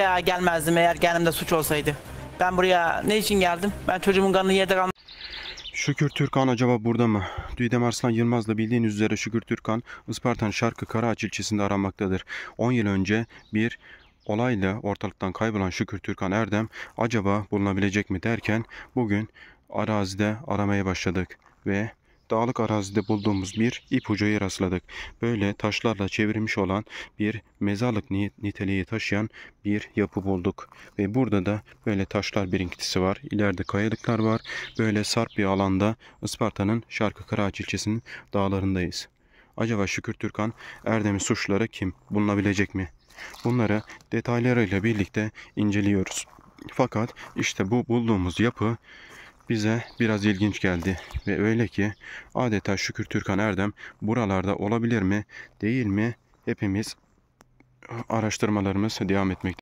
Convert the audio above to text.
Ya gelmezdim eğer gelimde suç olsaydı. Ben buraya ne için geldim? Ben çocuğumun kanını yerde kalmadım. Şükür Türkan acaba burada mı? Düydem Arslan Yılmaz'la bildiğiniz üzere Şükür Türkan, Isparta'nın Şarkı Karaağaç ilçesinde aranmaktadır. 10 yıl önce bir olayla ortalıktan kaybolan Şükür Türkan Erdem acaba bulunabilecek mi derken bugün arazide aramaya başladık ve dağlık arazide bulduğumuz bir ipucuya rastladık. Böyle taşlarla çevrilmiş olan bir mezarlık niteliği taşıyan bir yapı bulduk. Ve burada da böyle taşlar birikintisi var. İleride kayalıklar var. Böyle sarp bir alanda Isparta'nın Şarkı Kıraç ilçesinin dağlarındayız. Acaba Şükür Türkan Erdem'in suçları kim? Bulunabilecek mi? Bunları detaylarıyla birlikte inceliyoruz. Fakat işte bu bulduğumuz yapı bize biraz ilginç geldi ve öyle ki adeta Şükür Türkan Erdem buralarda olabilir mi değil mi hepimiz araştırmalarımız devam etmekte.